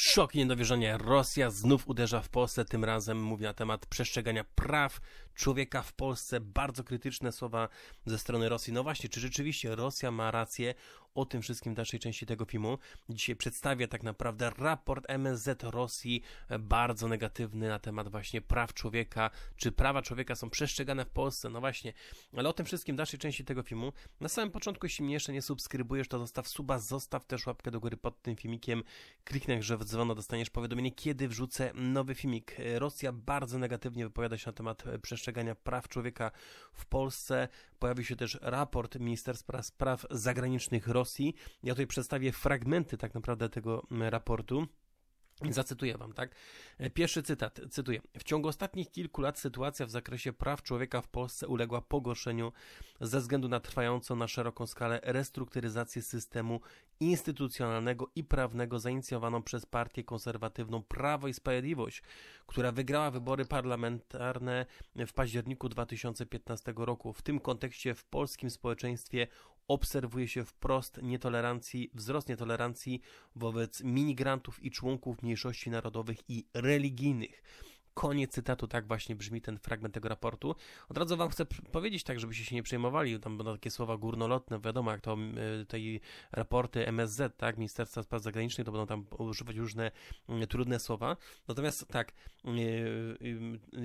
Szok i niedowierzanie. Rosja znów uderza w Polsce. Tym razem mówi na temat przestrzegania praw człowieka w Polsce. Bardzo krytyczne słowa ze strony Rosji. No właśnie, czy rzeczywiście Rosja ma rację? O tym wszystkim w dalszej części tego filmu. Dzisiaj przedstawia tak naprawdę raport MSZ Rosji, bardzo negatywny na temat właśnie praw człowieka. Czy prawa człowieka są przestrzegane w Polsce? No właśnie, ale o tym wszystkim w dalszej części tego filmu. Na samym początku, jeśli mnie jeszcze nie subskrybujesz, to zostaw suba, zostaw też łapkę do góry pod tym filmikiem. Kliknij grzew dzwona dostaniesz powiadomienie, kiedy wrzucę nowy filmik. Rosja bardzo negatywnie wypowiada się na temat e, przestrzegania praw człowieka w Polsce. Pojawił się też raport Ministerstwa Spraw Zagranicznych Rosji. Ja tutaj przedstawię fragmenty tak naprawdę tego raportu. Zacytuję wam, tak? E, pierwszy cytat, cytuję. W ciągu ostatnich kilku lat sytuacja w zakresie praw człowieka w Polsce uległa pogorszeniu ze względu na trwającą na szeroką skalę restrukturyzację systemu instytucjonalnego i prawnego zainicjowaną przez partię konserwatywną Prawo i Sprawiedliwość, która wygrała wybory parlamentarne w październiku 2015 roku. W tym kontekście w polskim społeczeństwie obserwuje się wprost nietolerancji, wzrost nietolerancji wobec migrantów i członków mniejszości narodowych i religijnych. Koniec cytatu, tak właśnie brzmi ten fragment tego raportu. Od razu wam chcę powiedzieć tak, żebyście się nie przejmowali, tam będą takie słowa górnolotne, wiadomo jak to e, te raporty MSZ, tak, Ministerstwa Spraw Zagranicznych, to będą tam używać różne trudne słowa. Natomiast tak, e,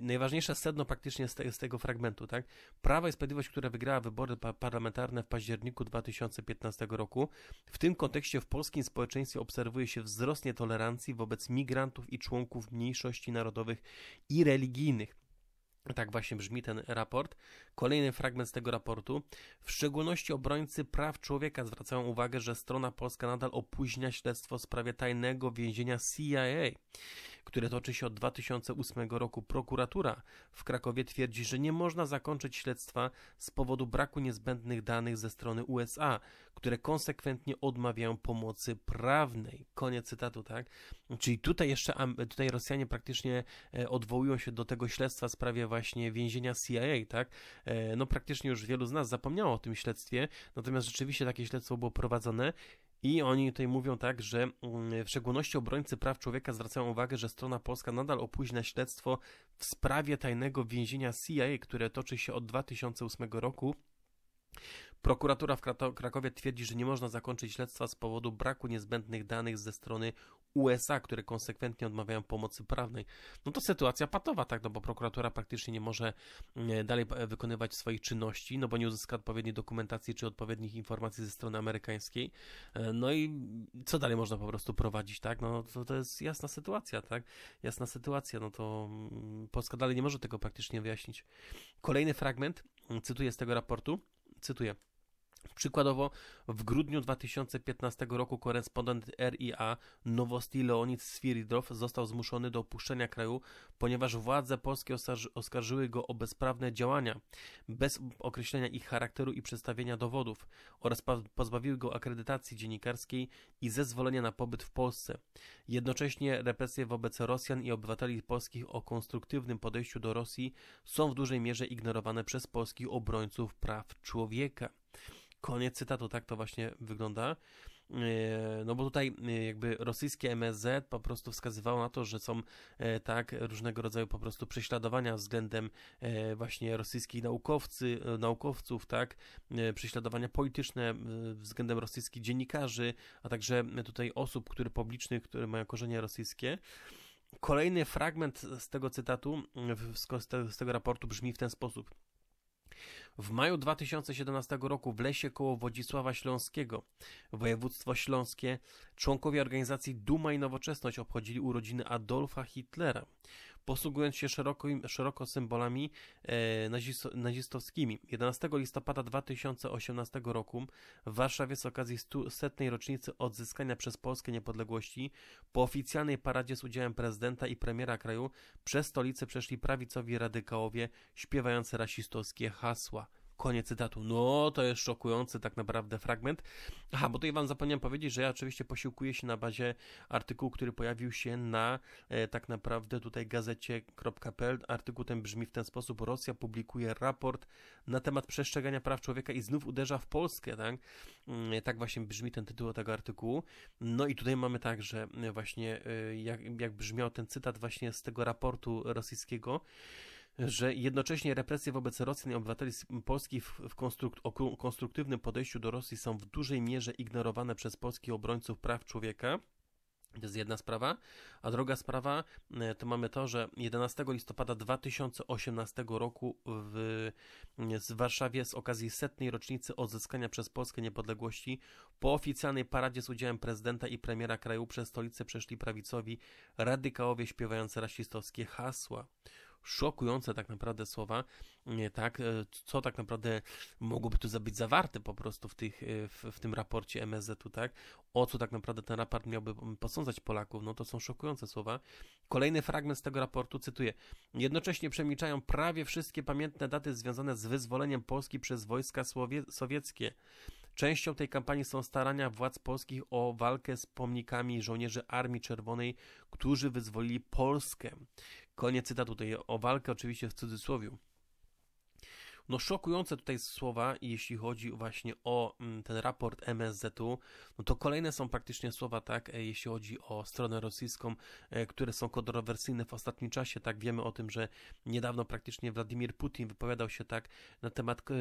najważniejsze sedno praktycznie z, tego fragmentu, tak, Prawa i Sprawiedliwość, która wygrała wybory parlamentarne w październiku 2015 roku, w tym kontekście w polskim społeczeństwie obserwuje się wzrost nietolerancji wobec migrantów i członków mniejszości narodowych i religijnych. Tak właśnie brzmi ten raport. Kolejny fragment z tego raportu. W szczególności obrońcy praw człowieka zwracają uwagę, że strona polska nadal opóźnia śledztwo w sprawie tajnego więzienia CIA które toczy się od 2008 roku, prokuratura w Krakowie twierdzi, że nie można zakończyć śledztwa z powodu braku niezbędnych danych ze strony USA, które konsekwentnie odmawiają pomocy prawnej. Koniec cytatu, tak? Czyli tutaj jeszcze tutaj Rosjanie praktycznie e, odwołują się do tego śledztwa w sprawie właśnie więzienia CIA, tak? E, no praktycznie już wielu z nas zapomniało o tym śledztwie, natomiast rzeczywiście takie śledztwo było prowadzone. I oni tutaj mówią tak, że mm, w szczególności obrońcy praw człowieka zwracają uwagę, że strona polska nadal opóźnia śledztwo w sprawie tajnego więzienia CIA, które toczy się od 2008 roku. Prokuratura w Krakowie twierdzi, że nie można zakończyć śledztwa z powodu braku niezbędnych danych ze strony USA, które konsekwentnie odmawiają pomocy prawnej, no to sytuacja patowa, tak, no bo prokuratura praktycznie nie może e, dalej e, wykonywać swoich czynności, no bo nie uzyska odpowiedniej dokumentacji czy odpowiednich informacji ze strony amerykańskiej, e, no i co dalej można po prostu prowadzić, tak, no to, to jest jasna sytuacja, tak, jasna sytuacja, no to mm, Polska dalej nie może tego praktycznie wyjaśnić. Kolejny fragment, cytuję z tego raportu, cytuję. Przykładowo w grudniu 2015 roku korespondent RIA Nowosti Leonid Swiridrow został zmuszony do opuszczenia kraju, ponieważ władze polskie oskarżyły go o bezprawne działania, bez określenia ich charakteru i przedstawienia dowodów oraz pozbawiły go akredytacji dziennikarskiej i zezwolenia na pobyt w Polsce. Jednocześnie represje wobec Rosjan i obywateli polskich o konstruktywnym podejściu do Rosji są w dużej mierze ignorowane przez polskich obrońców praw człowieka. Koniec cytatu, tak to właśnie wygląda. E, no bo tutaj e, jakby rosyjskie MSZ po prostu wskazywało na to, że są e, tak różnego rodzaju po prostu prześladowania względem właśnie rosyjskich naukowcy, naukowców, tak, prześladowania polityczne względem rosyjskich dziennikarzy, a także tutaj osób, które publicznych, które mają korzenie rosyjskie. Kolejny fragment z tego cytatu, z tego raportu brzmi w ten sposób. W maju 2017 roku w lesie koło Wodzisława Śląskiego, województwo śląskie, członkowie organizacji Duma i Nowoczesność obchodzili urodziny Adolfa Hitlera posługując się szeroko, szeroko symbolami e, nazistowskimi. 11 listopada 2018 roku w Warszawie z okazji 100. rocznicy odzyskania przez Polskę niepodległości po oficjalnej paradzie z udziałem prezydenta i premiera kraju przez stolicę przeszli prawicowi radykałowie śpiewający rasistowskie hasła. Koniec cytatu. No, to jest szokujący tak naprawdę fragment. Aha, bo tutaj wam zapomniałem powiedzieć, że ja oczywiście posiłkuję się na bazie artykułu, który pojawił się na e, tak naprawdę tutaj gazecie.pl. Artykuł ten brzmi w ten sposób. Rosja publikuje raport na temat przestrzegania praw człowieka i znów uderza w Polskę, tak? E, tak właśnie brzmi ten tytuł tego artykułu. No i tutaj mamy także e, właśnie e, jak, jak brzmiał ten cytat właśnie z tego raportu rosyjskiego że jednocześnie represje wobec Rosjan i obywateli polskich w konstruktywnym podejściu do Rosji są w dużej mierze ignorowane przez polskich obrońców praw człowieka. To jest jedna sprawa. A druga sprawa e, to mamy to, że 11 listopada 2018 roku w, w Warszawie z okazji setnej rocznicy odzyskania przez Polskę niepodległości po oficjalnej paradzie z udziałem prezydenta i premiera kraju przez stolicę przeszli prawicowi radykałowie śpiewający rasistowskie hasła szokujące tak naprawdę słowa, e, tak, e, co tak naprawdę mogłoby tu być zawarte po prostu w, tych, e, w, w tym raporcie MSZ-u, tak, o co tak naprawdę ten raport miałby posądzać Polaków, no to są szokujące słowa. Kolejny fragment z tego raportu, cytuję, jednocześnie przemilczają prawie wszystkie pamiętne daty związane z wyzwoleniem Polski przez wojska sowieckie. Częścią tej kampanii są starania władz polskich o walkę z pomnikami żołnierzy Armii Czerwonej, którzy wyzwolili Polskę. Koniec cytatu. Tutaj o walkę oczywiście w cudzysłowie. No szokujące tutaj słowa, jeśli chodzi właśnie o mm, ten raport MSZ-u, no to kolejne są praktycznie słowa, tak, e, jeśli chodzi o stronę rosyjską, e, które są kontrowersyjne w ostatnim czasie, tak, wiemy o tym, że niedawno praktycznie Władimir Putin wypowiadał się tak na temat e,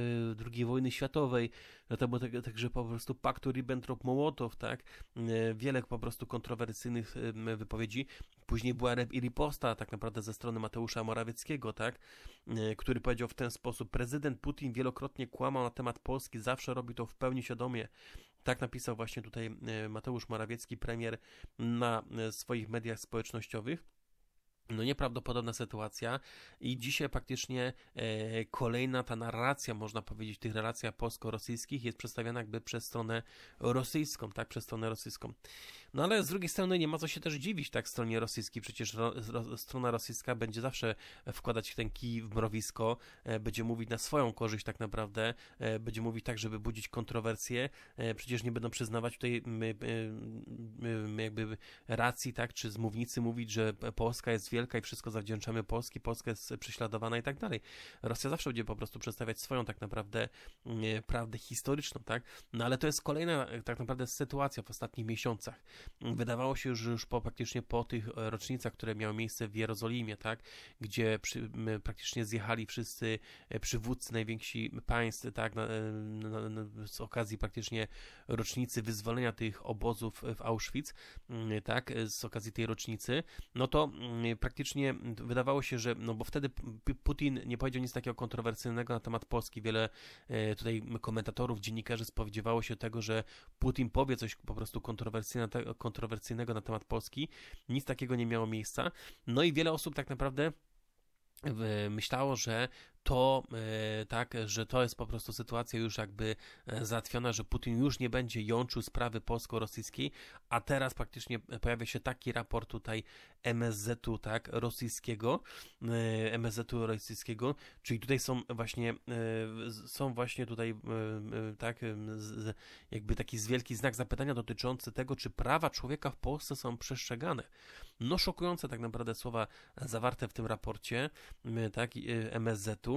II wojny światowej, na no to tak, także po prostu paktu Ribbentrop-Mołotow, tak, wiele po prostu kontrowersyjnych wypowiedzi, później była rep i riposta tak naprawdę ze strony Mateusza Morawieckiego, tak, który powiedział w ten sposób, prezydent prezydent Putin wielokrotnie kłamał na temat Polski, zawsze robi to w pełni świadomie. Tak napisał właśnie tutaj e, Mateusz Morawiecki, premier na e, swoich mediach społecznościowych. No nieprawdopodobna sytuacja i dzisiaj praktycznie e, kolejna ta narracja, można powiedzieć, tych relacjach polsko-rosyjskich jest przedstawiana jakby przez stronę rosyjską, tak, przez stronę rosyjską. No ale z drugiej strony nie ma co się też dziwić, tak, stronie rosyjskiej, przecież ro, ro, strona rosyjska będzie zawsze wkładać ten kij w mrowisko, e, będzie mówić na swoją korzyść tak naprawdę, e, będzie mówić tak, żeby budzić kontrowersje, e, przecież nie będą przyznawać tutaj my, my, my, jakby racji, tak, czy z mównicy mówić, że Polska jest wielka i wszystko zawdzięczamy Polski, Polska jest prześladowana i tak dalej. Rosja zawsze będzie po prostu przedstawiać swoją tak naprawdę mm, e, prawdę historyczną, tak? No ale to jest kolejna e, tak naprawdę sytuacja w ostatnich miesiącach. Wydawało się, że już po, praktycznie po tych e, rocznicach, które miały miejsce w Jerozolimie, tak? Gdzie przy, praktycznie zjechali wszyscy przywódcy najwięksi państw, tak? Na, na, na, z okazji praktycznie rocznicy wyzwolenia tych obozów w Auschwitz, tak? Z okazji tej rocznicy, no to praktycznie praktycznie wydawało się, że, no bo wtedy Putin nie powiedział nic takiego kontrowersyjnego na temat Polski. Wiele e, tutaj komentatorów, dziennikarzy spodziewało się tego, że Putin powie coś po prostu kontrowersyjnego na temat Polski. Nic takiego nie miało miejsca. No i wiele osób tak naprawdę e, myślało, że to e, tak, że to jest po prostu sytuacja już jakby e, załatwiona, że Putin już nie będzie jączył sprawy polsko-rosyjskiej, a teraz praktycznie e, pojawia się taki raport tutaj MSZ-u, tak, rosyjskiego, MSZ-u rosyjskiego, czyli tutaj są właśnie, są właśnie tutaj, tak, jakby taki wielki znak zapytania dotyczący tego, czy prawa człowieka w Polsce są przestrzegane. No szokujące tak naprawdę słowa zawarte w tym raporcie, tak, MSZ-u,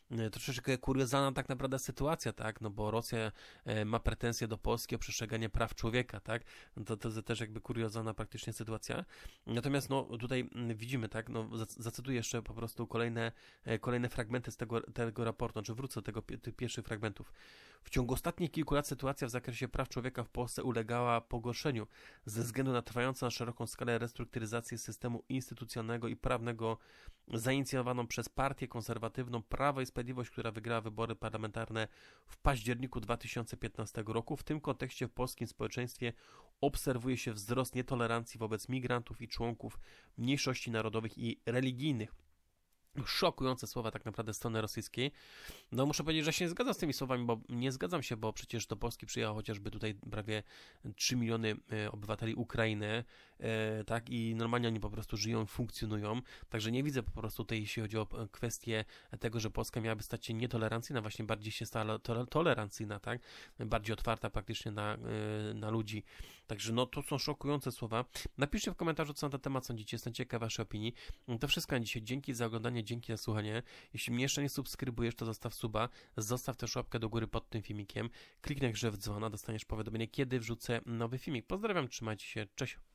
Y, troszeczkę kuriozalna tak naprawdę sytuacja, tak, no bo Rosja y, ma pretensje do Polski o przestrzeganie praw człowieka, tak, to, to też jakby kuriozalna praktycznie sytuacja. Natomiast no tutaj mm, widzimy, tak, no zacytuję jeszcze po prostu kolejne, y, kolejne fragmenty z tego, tego raportu, czy znaczy wrócę do tego, tych pierwszych fragmentów. W ciągu ostatnich kilku lat sytuacja w zakresie praw człowieka w Polsce ulegała pogorszeniu ze względu na trwającą na szeroką skalę restrukturyzację systemu instytucjonalnego i prawnego zainicjowaną przez partię konserwatywną Prawo i Sprawiedliwość Sprawiedliwość, która wygrała wybory parlamentarne w październiku 2015 roku. W tym kontekście w polskim społeczeństwie obserwuje się wzrost nietolerancji wobec migrantów i członków mniejszości narodowych i religijnych szokujące słowa tak naprawdę strony rosyjskiej. No muszę powiedzieć, że się nie zgadzam z tymi słowami, bo nie zgadzam się, bo przecież do Polski przyjechało chociażby tutaj prawie 3 miliony e, obywateli Ukrainy, e, tak, i normalnie oni po prostu żyją, funkcjonują, także nie widzę po prostu tutaj, jeśli chodzi o e, kwestię tego, że Polska miałaby stać się nietolerancyjna, właśnie bardziej się stała tolerancyjna, tak, bardziej otwarta praktycznie na, na ludzi. Także no to są szokujące słowa. Napiszcie w komentarzu, co na ten temat sądzicie, jestem ciekaw waszej opinii. To wszystko na dzisiaj. Dzięki za oglądanie serdecznie dzięki za słuchanie. Jeśli mnie jeszcze nie subskrybujesz, to zostaw suba, zostaw też łapkę do góry pod tym filmikiem, kliknij grze w dzwona, dostaniesz powiadomienie, kiedy wrzucę nowy filmik. Pozdrawiam, trzymajcie się, cześć!